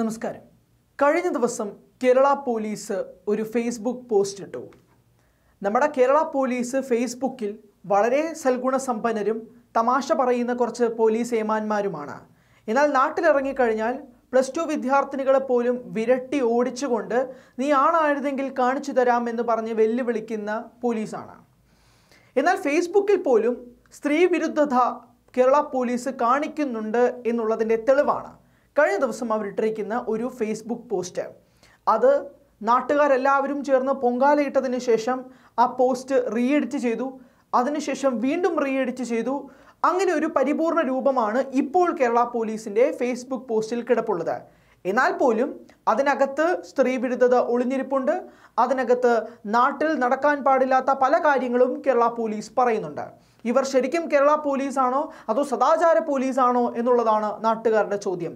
നമസ്കാരം കഴിഞ്ഞ ദിവസം കേരള പോലീസ് ഒരു ഫേസ്ബുക്ക് പോസ്റ്റ് ഇട്ടു നമ്മുടെ കേരള പോലീസ് ഫേസ്ബുക്കിൽ വളരെ സൽഗുണസമ്പന്നരും തമാശ പറയുന്ന കുറച്ച് പോലീസ് ഏമാന്മാരുമാണ് എന്നാൽ നാട്ടിലിറങ്ങിക്കഴിഞ്ഞാൽ പ്ലസ് ടു വിദ്യാർത്ഥിനികളെ പോലും വിരട്ടി ഓടിച്ചുകൊണ്ട് നീ ആണായിരുന്നെങ്കിൽ കാണിച്ചു തരാം എന്ന് പറഞ്ഞ് വെല്ലുവിളിക്കുന്ന പോലീസാണ് എന്നാൽ ഫേസ്ബുക്കിൽ പോലും സ്ത്രീ വിരുദ്ധത കേരള പോലീസ് കാണിക്കുന്നുണ്ട് എന്നുള്ളതിൻ്റെ തെളിവാണ് കഴിഞ്ഞ ദിവസം അവരിട്ടിരിക്കുന്ന ഒരു ഫേസ്ബുക്ക് പോസ്റ്റ് അത് നാട്ടുകാരെല്ലാവരും ചേർന്ന് പൊങ്കാലയിട്ടതിന് ശേഷം ആ പോസ്റ്റ് റീഎഡിറ്റ് ചെയ്തു അതിനുശേഷം വീണ്ടും റീഎഡിറ്റ് ചെയ്തു അങ്ങനെ ഒരു പരിപൂർണ രൂപമാണ് ഇപ്പോൾ കേരള പോലീസിൻ്റെ ഫേസ്ബുക്ക് പോസ്റ്റിൽ കിടപ്പുള്ളത് എന്നാൽ പോലും അതിനകത്ത് സ്ത്രീ വിരുദ്ധത ഒളിഞ്ഞിരിപ്പുണ്ട് അതിനകത്ത് നാട്ടിൽ നടക്കാൻ പാടില്ലാത്ത പല കാര്യങ്ങളും കേരള പോലീസ് പറയുന്നുണ്ട് ഇവർ ശരിക്കും കേരള പോലീസാണോ അതോ സദാചാര പോലീസാണോ എന്നുള്ളതാണ് നാട്ടുകാരുടെ ചോദ്യം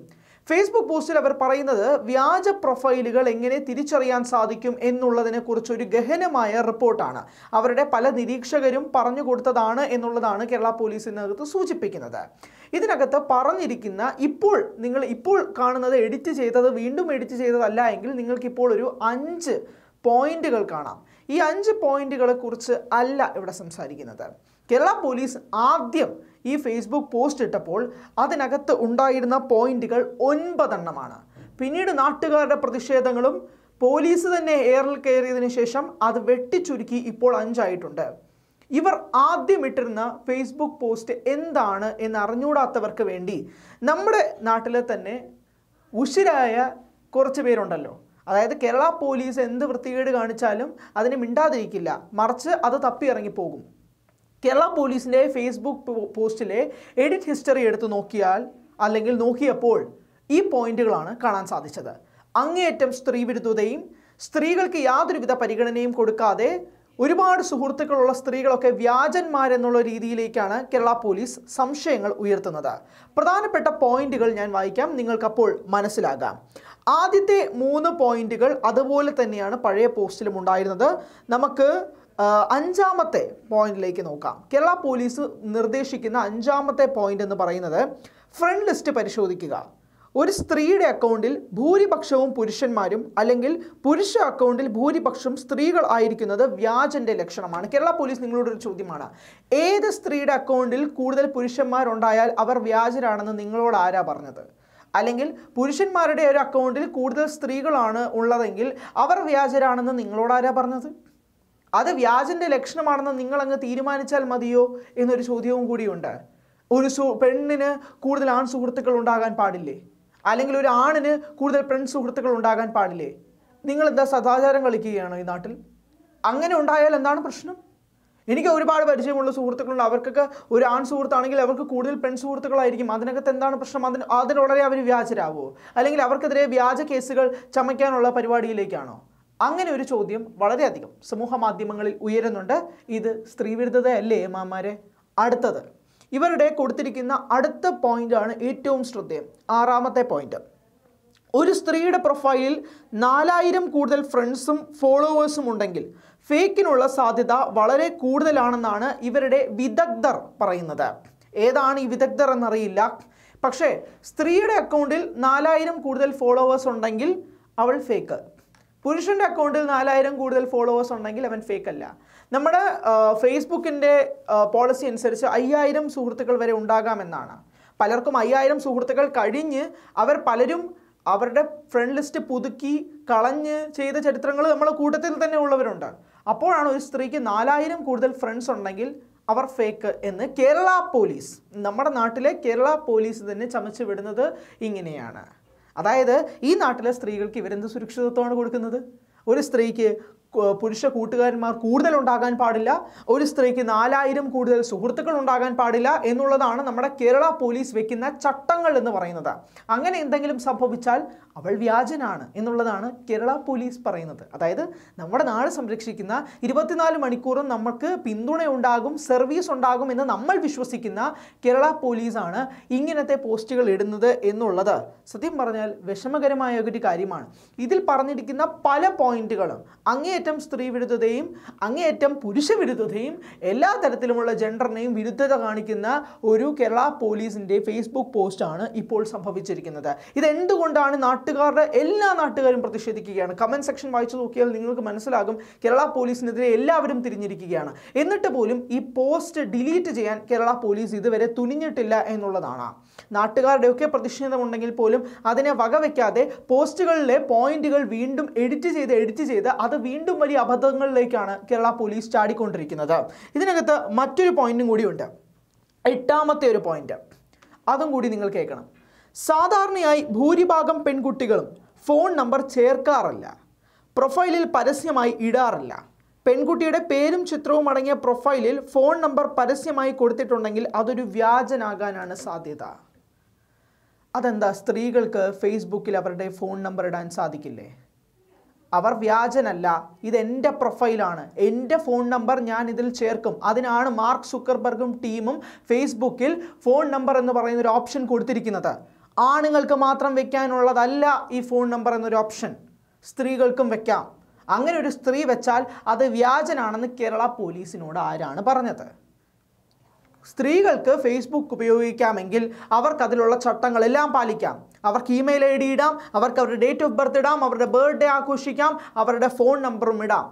ഫേസ്ബുക്ക് പോസ്റ്റിൽ അവർ പറയുന്നത് വ്യാജ പ്രൊഫൈലുകൾ എങ്ങനെ തിരിച്ചറിയാൻ സാധിക്കും എന്നുള്ളതിനെ കുറിച്ചൊരു ഗഹനമായ റിപ്പോർട്ടാണ് അവരുടെ പല നിരീക്ഷകരും പറഞ്ഞു കൊടുത്തതാണ് എന്നുള്ളതാണ് കേരള പോലീസിനകത്ത് സൂചിപ്പിക്കുന്നത് ഇതിനകത്ത് പറഞ്ഞിരിക്കുന്ന ഇപ്പോൾ നിങ്ങൾ ഇപ്പോൾ കാണുന്നത് എഡിറ്റ് ചെയ്തത് വീണ്ടും എഡിറ്റ് ചെയ്തതല്ല എങ്കിൽ നിങ്ങൾക്കിപ്പോൾ ഒരു അഞ്ച് പോയിന്റുകൾ കാണാം ഈ അഞ്ച് പോയിന്റുകളെ കുറിച്ച് അല്ല ഇവിടെ സംസാരിക്കുന്നത് കേരള പോലീസ് ആദ്യം ഈ ഫേസ്ബുക്ക് പോസ്റ്റ് ഇട്ടപ്പോൾ അതിനകത്ത് ഉണ്ടായിരുന്ന പോയിന്റുകൾ ഒൻപതെണ്ണമാണ് പിന്നീട് നാട്ടുകാരുടെ പ്രതിഷേധങ്ങളും പോലീസ് തന്നെ എയറിൽ കയറിയതിനു ശേഷം അത് വെട്ടിച്ചുരുക്കി ഇപ്പോൾ അഞ്ചായിട്ടുണ്ട് ഇവർ ആദ്യം ഇട്ടിരുന്ന ഫേസ്ബുക്ക് പോസ്റ്റ് എന്താണ് എന്ന് അറിഞ്ഞുകൂടാത്തവർക്ക് വേണ്ടി നമ്മുടെ നാട്ടിലെ തന്നെ ഉശിരായ കുറച്ച് പേരുണ്ടല്ലോ അതായത് കേരള പോലീസ് എന്ത് വൃത്തികേട് കാണിച്ചാലും അതിനെ മിണ്ടാതിരിക്കില്ല മറിച്ച് അത് തപ്പി ഇറങ്ങിപ്പോകും കേരള പോലീസിൻ്റെ ഫേസ്ബുക്ക് പോസ്റ്റിലെ എഡിറ്റ് ഹിസ്റ്ററി എടുത്ത് നോക്കിയാൽ അല്ലെങ്കിൽ നോക്കിയപ്പോൾ ഈ പോയിന്റുകളാണ് കാണാൻ സാധിച്ചത് അങ്ങേയറ്റം സ്ത്രീ വിരുദ്ധതയും സ്ത്രീകൾക്ക് യാതൊരുവിധ പരിഗണനയും കൊടുക്കാതെ ഒരുപാട് സുഹൃത്തുക്കളുള്ള സ്ത്രീകളൊക്കെ വ്യാജന്മാരെന്നുള്ള രീതിയിലേക്കാണ് കേരള പോലീസ് സംശയങ്ങൾ ഉയർത്തുന്നത് പ്രധാനപ്പെട്ട പോയിന്റുകൾ ഞാൻ വായിക്കാം നിങ്ങൾക്കപ്പോൾ മനസ്സിലാകാം ആദ്യത്തെ മൂന്ന് പോയിന്റുകൾ അതുപോലെ തന്നെയാണ് പഴയ പോസ്റ്റിലും ഉണ്ടായിരുന്നത് നമുക്ക് അഞ്ചാമത്തെ പോയിന്റിലേക്ക് നോക്കാം കേരള പോലീസ് നിർദ്ദേശിക്കുന്ന അഞ്ചാമത്തെ പോയിന്റ് എന്ന് പറയുന്നത് ഫ്രണ്ട് ലിസ്റ്റ് പരിശോധിക്കുക ഒരു സ്ത്രീയുടെ അക്കൗണ്ടിൽ ഭൂരിപക്ഷവും പുരുഷന്മാരും അല്ലെങ്കിൽ പുരുഷ അക്കൗണ്ടിൽ ഭൂരിപക്ഷം സ്ത്രീകൾ ആയിരിക്കുന്നത് വ്യാജന്റെ ലക്ഷണമാണ് കേരള പോലീസ് നിങ്ങളോടൊരു ഒരു ചോദ്യമാണ് ഏത് സ്ത്രീയുടെ അക്കൗണ്ടിൽ കൂടുതൽ പുരുഷന്മാരുണ്ടായാൽ അവർ വ്യാജരാണെന്ന് നിങ്ങളോട് ആരാ പറഞ്ഞത് അല്ലെങ്കിൽ പുരുഷന്മാരുടെ ഒരു അക്കൗണ്ടിൽ കൂടുതൽ സ്ത്രീകളാണ് ഉള്ളതെങ്കിൽ അവർ വ്യാജരാണെന്ന് നിങ്ങളോട് ആരാ പറഞ്ഞത് അത് വ്യാജൻ്റെ ലക്ഷണമാണെന്ന് നിങ്ങളങ്ങ് തീരുമാനിച്ചാൽ മതിയോ എന്നൊരു ചോദ്യവും കൂടിയുണ്ട് ഒരു സു പെണ്ണിന് കൂടുതൽ ആൺ സുഹൃത്തുക്കൾ ഉണ്ടാകാൻ പാടില്ലേ അല്ലെങ്കിൽ ഒരു ആണിന് കൂടുതൽ പെൺ സുഹൃത്തുക്കൾ ഉണ്ടാകാൻ പാടില്ലേ നിങ്ങൾ എന്താ സദാചാരം കളിക്കുകയാണോ ഈ നാട്ടിൽ അങ്ങനെ ഉണ്ടായാൽ എന്താണ് പ്രശ്നം എനിക്ക് ഒരുപാട് പരിചയമുള്ള സുഹൃത്തുക്കളുണ്ട് അവർക്കൊക്കെ ഒരു ആൺ സുഹൃത്താണെങ്കിൽ അവർക്ക് കൂടുതൽ പെൺ സുഹൃത്തുക്കളായിരിക്കും അതിനകത്ത് എന്താണ് പ്രശ്നം അതിന് അതിനുടനെ അവർ വ്യാജരാകുമോ അല്ലെങ്കിൽ അവർക്കെതിരെ വ്യാജ കേസുകൾ ചമയ്ക്കാനുള്ള പരിപാടിയിലേക്കാണോ അങ്ങനെ ഒരു ചോദ്യം വളരെയധികം സമൂഹ മാധ്യമങ്ങളിൽ ഉയരുന്നുണ്ട് ഇത് സ്ത്രീവിരുദ്ധതയല്ലേ മാമാരെ അടുത്തത് ഇവരുടെ കൊടുത്തിരിക്കുന്ന അടുത്ത ആണ് ഏറ്റവും ശ്രദ്ധേയം ആറാമത്തെ പോയിന്റ് ഒരു സ്ത്രീയുടെ പ്രൊഫൈലിൽ നാലായിരം കൂടുതൽ ഫ്രണ്ട്സും ഫോളോവേഴ്സും ഉണ്ടെങ്കിൽ ഫേക്കിനുള്ള സാധ്യത വളരെ കൂടുതലാണെന്നാണ് ഇവരുടെ വിദഗ്ധർ പറയുന്നത് ഏതാണ് ഈ വിദഗ്ധർ എന്നറിയില്ല പക്ഷേ സ്ത്രീയുടെ അക്കൗണ്ടിൽ നാലായിരം കൂടുതൽ ഫോളോവേഴ്സ് ഉണ്ടെങ്കിൽ അവൾ ഫേക്ക് പുരുഷൻ്റെ അക്കൗണ്ടിൽ നാലായിരം കൂടുതൽ ഫോളോവേഴ്സ് ഉണ്ടെങ്കിൽ അവൻ ഫേക്ക് അല്ല നമ്മുടെ ഫേസ്ബുക്കിൻ്റെ പോളിസി അനുസരിച്ച് അയ്യായിരം സുഹൃത്തുക്കൾ വരെ ഉണ്ടാകാമെന്നാണ് പലർക്കും അയ്യായിരം സുഹൃത്തുക്കൾ കഴിഞ്ഞ് അവർ പലരും അവരുടെ ഫ്രണ്ട് ലിസ്റ്റ് പുതുക്കി കളഞ്ഞ് ചെയ്ത ചരിത്രങ്ങൾ നമ്മളെ കൂട്ടത്തിൽ തന്നെ ഉള്ളവരുണ്ട് അപ്പോഴാണ് ഒരു സ്ത്രീക്ക് നാലായിരം കൂടുതൽ ഫ്രണ്ട്സ് ഉണ്ടെങ്കിൽ അവർ ഫേക്ക് എന്ന് കേരള പോലീസ് നമ്മുടെ നാട്ടിലെ കേരള പോലീസ് തന്നെ ചമച്ചു വിടുന്നത് ഇങ്ങനെയാണ് അതായത് ഈ നാട്ടിലെ സ്ത്രീകൾക്ക് ഇവരെന്ത് സുരക്ഷിതത്വമാണ് കൊടുക്കുന്നത് ഒരു സ്ത്രീക്ക് പുരുഷ കൂട്ടുകാരന്മാർ കൂടുതൽ ഉണ്ടാകാൻ പാടില്ല ഒരു സ്ത്രീക്ക് നാലായിരം കൂടുതൽ സുഹൃത്തുക്കൾ ഉണ്ടാകാൻ പാടില്ല എന്നുള്ളതാണ് നമ്മുടെ കേരള പോലീസ് വെക്കുന്ന ചട്ടങ്ങൾ എന്ന് പറയുന്നത് അങ്ങനെ എന്തെങ്കിലും സംഭവിച്ചാൽ അവൾ വ്യാജനാണ് എന്നുള്ളതാണ് കേരള പോലീസ് പറയുന്നത് അതായത് നമ്മുടെ നാട് സംരക്ഷിക്കുന്ന ഇരുപത്തിനാല് മണിക്കൂറും നമുക്ക് പിന്തുണയുണ്ടാകും സർവീസ് ഉണ്ടാകും എന്ന് നമ്മൾ വിശ്വസിക്കുന്ന കേരള പോലീസാണ് ഇങ്ങനത്തെ പോസ്റ്റുകൾ ഇടുന്നത് എന്നുള്ളത് സത്യം പറഞ്ഞാൽ വിഷമകരമായ ഒരു കാര്യമാണ് ഇതിൽ പറഞ്ഞിരിക്കുന്ന പല പോയിന്റുകളും അങ്ങേ അങ്ങേയറ്റം വിരുദ്ധതയും അങ്ങേയറ്റം പുരുഷ വിരുദ്ധതയും എല്ലാ തരത്തിലുമുള്ള ജെൻഡറിനെയും വിരുദ്ധത കാണിക്കുന്ന ഒരു കേരള പോലീസിൻ്റെ ഫേസ്ബുക്ക് പോസ്റ്റാണ് ഇപ്പോൾ സംഭവിച്ചിരിക്കുന്നത് ഇതെന്തുകൊണ്ടാണ് നാട്ടുകാരുടെ എല്ലാ നാട്ടുകാരും പ്രതിഷേധിക്കുകയാണ് കമൻറ്റ് സെക്ഷൻ വായിച്ചു നോക്കിയാൽ നിങ്ങൾക്ക് മനസ്സിലാകും കേരള പോലീസിനെതിരെ എല്ലാവരും തിരിഞ്ഞിരിക്കുകയാണ് എന്നിട്ട് പോലും ഈ പോസ്റ്റ് ഡിലീറ്റ് ചെയ്യാൻ കേരള പോലീസ് ഇതുവരെ തുനിഞ്ഞിട്ടില്ല എന്നുള്ളതാണ് നാട്ടുകാരുടെയൊക്കെ പ്രതിഷേധമുണ്ടെങ്കിൽ പോലും അതിനെ വകവയ്ക്കാതെ പോസ്റ്റുകളിലെ പോയിന്റുകൾ വീണ്ടും എഡിറ്റ് ചെയ്ത് എഡിറ്റ് ചെയ്ത് അത് വീണ്ടും ഏറ്റവും വലിയ അബദ്ധങ്ങളിലേക്കാണ് കേരള പോലീസ് ചാടിക്കൊണ്ടിരിക്കുന്നത് ഇതിനകത്ത് മറ്റൊരു പോയിന്റും കൂടിയുണ്ട് എട്ടാമത്തെ ഒരു പോയിന്റ് അതും കൂടി നിങ്ങൾ കേൾക്കണം സാധാരണയായി ഭൂരിഭാഗം പെൺകുട്ടികളും ഫോൺ നമ്പർ ചേർക്കാറില്ല പ്രൊഫൈലിൽ പരസ്യമായി ഇടാറില്ല പെൺകുട്ടിയുടെ പേരും ചിത്രവും അടങ്ങിയ പ്രൊഫൈലിൽ ഫോൺ നമ്പർ പരസ്യമായി കൊടുത്തിട്ടുണ്ടെങ്കിൽ അതൊരു വ്യാജനാകാനാണ് സാധ്യത അതെന്താ സ്ത്രീകൾക്ക് ഫേസ്ബുക്കിൽ അവരുടെ ഫോൺ നമ്പർ ഇടാൻ സാധിക്കില്ലേ അവർ വ്യാജനല്ല ഇത് എൻ്റെ പ്രൊഫൈലാണ് എൻ്റെ ഫോൺ നമ്പർ ഞാൻ ഇതിൽ ചേർക്കും അതിനാണ് മാർക്ക് സുക്കർബർഗും ടീമും ഫേസ്ബുക്കിൽ ഫോൺ നമ്പർ എന്ന് പറയുന്ന ഒരു ഓപ്ഷൻ കൊടുത്തിരിക്കുന്നത് ആണുങ്ങൾക്ക് മാത്രം വയ്ക്കാനുള്ളതല്ല ഈ ഫോൺ നമ്പർ എന്നൊരു ഓപ്ഷൻ സ്ത്രീകൾക്കും വെക്കാം അങ്ങനെ ഒരു സ്ത്രീ വെച്ചാൽ അത് വ്യാജനാണെന്ന് കേരള പോലീസിനോട് ആരാണ് പറഞ്ഞത് സ്ത്രീകൾക്ക് ഫേസ്ബുക്ക് ഉപയോഗിക്കാമെങ്കിൽ അവർക്ക് അതിലുള്ള ചട്ടങ്ങളെല്ലാം പാലിക്കാം അവർക്ക് ഇമെയിൽ ഐ ഡി ഇടാം അവർക്ക് അവരുടെ ഡേറ്റ് ഓഫ് ബർത്ത് ഇടാം അവരുടെ ബർത്ത്ഡേ ആഘോഷിക്കാം അവരുടെ ഫോൺ നമ്പറും ഇടാം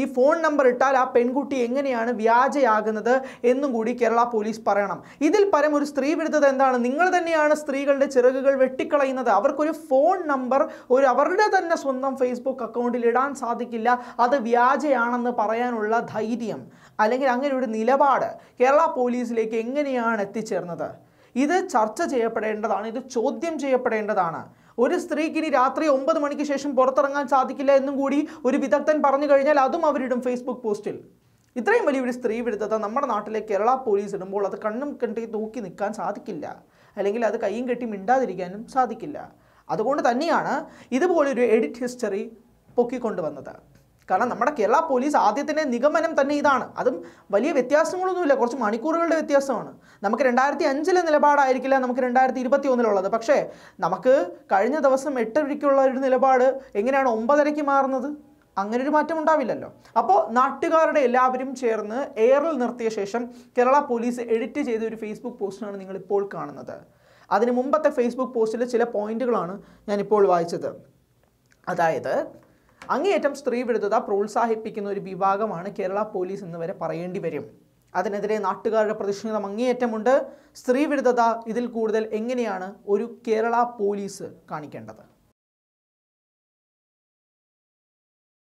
ഈ ഫോൺ നമ്പർ ഇട്ടാൽ ആ പെൺകുട്ടി എങ്ങനെയാണ് വ്യാജയാകുന്നത് എന്നും കൂടി കേരള പോലീസ് പറയണം ഇതിൽ പരം ഒരു സ്ത്രീ വിടുന്നത് എന്താണ് നിങ്ങൾ തന്നെയാണ് സ്ത്രീകളുടെ ചിറകുകൾ വെട്ടിക്കളയുന്നത് അവർക്കൊരു ഫോൺ നമ്പർ ഒരു അവരുടെ തന്നെ സ്വന്തം ഫേസ്ബുക്ക് അക്കൗണ്ടിൽ ഇടാൻ സാധിക്കില്ല അത് വ്യാജയാണെന്ന് പറയാനുള്ള ധൈര്യം അല്ലെങ്കിൽ അങ്ങനെ ഒരു നിലപാട് കേരള പോലീസിലേക്ക് എങ്ങനെയാണ് എത്തിച്ചേർന്നത് ഇത് ചർച്ച ചെയ്യപ്പെടേണ്ടതാണ് ഇത് ചോദ്യം ചെയ്യപ്പെടേണ്ടതാണ് ഒരു സ്ത്രീക്ക് ഇനി രാത്രി ഒമ്പത് മണിക്ക് ശേഷം പുറത്തിറങ്ങാൻ സാധിക്കില്ല എന്നും കൂടി ഒരു വിദഗ്ധൻ പറഞ്ഞു കഴിഞ്ഞാൽ അതും അവരിടും ഫേസ്ബുക്ക് പോസ്റ്റിൽ ഇത്രയും വലിയൊരു സ്ത്രീ വിരുദ്ധത നമ്മുടെ നാട്ടിലെ കേരള പോലീസ് ഇടുമ്പോൾ അത് കണ്ണും കണ്ടി നോക്കി നിൽക്കാൻ സാധിക്കില്ല അല്ലെങ്കിൽ അത് കൈയും കെട്ടി മിണ്ടാതിരിക്കാനും സാധിക്കില്ല അതുകൊണ്ട് തന്നെയാണ് ഇതുപോലൊരു എഡിറ്റ് ഹിസ്റ്ററി പൊക്കിക്കൊണ്ടുവന്നത് കാരണം നമ്മുടെ കേരള പോലീസ് ആദ്യത്തിൻ്റെ നിഗമനം തന്നെ ഇതാണ് അതും വലിയ വ്യത്യാസങ്ങളൊന്നുമില്ല കുറച്ച് മണിക്കൂറുകളുടെ വ്യത്യാസമാണ് നമുക്ക് രണ്ടായിരത്തി അഞ്ചിലെ നിലപാടായിരിക്കില്ല നമുക്ക് രണ്ടായിരത്തി ഇരുപത്തി ഒന്നിലുള്ളത് പക്ഷേ നമുക്ക് കഴിഞ്ഞ ദിവസം എട്ടരയ്ക്കുള്ള ഒരു നിലപാട് എങ്ങനെയാണ് ഒമ്പതരയ്ക്ക് മാറുന്നത് അങ്ങനെ ഒരു മാറ്റം ഉണ്ടാവില്ലല്ലോ അപ്പോൾ നാട്ടുകാരുടെ എല്ലാവരും ചേർന്ന് എയറിൽ നിർത്തിയ ശേഷം കേരള പോലീസ് എഡിറ്റ് ചെയ്ത ഒരു ഫേസ്ബുക്ക് പോസ്റ്റാണ് നിങ്ങളിപ്പോൾ കാണുന്നത് അതിന് മുമ്പത്തെ ഫേസ്ബുക്ക് പോസ്റ്റിലെ ചില പോയിന്റുകളാണ് ഞാനിപ്പോൾ വായിച്ചത് അതായത് അങ്ങേയറ്റം വിരുദ്ധത പ്രോത്സാഹിപ്പിക്കുന്ന ഒരു വിഭാഗമാണ് കേരള പോലീസ് എന്ന് വരെ പറയേണ്ടി വരും അതിനെതിരെ നാട്ടുകാരുടെ പ്രതിഷേധം അങ്ങേയറ്റമുണ്ട് വിരുദ്ധത ഇതിൽ കൂടുതൽ എങ്ങനെയാണ് ഒരു കേരള പോലീസ് കാണിക്കേണ്ടത്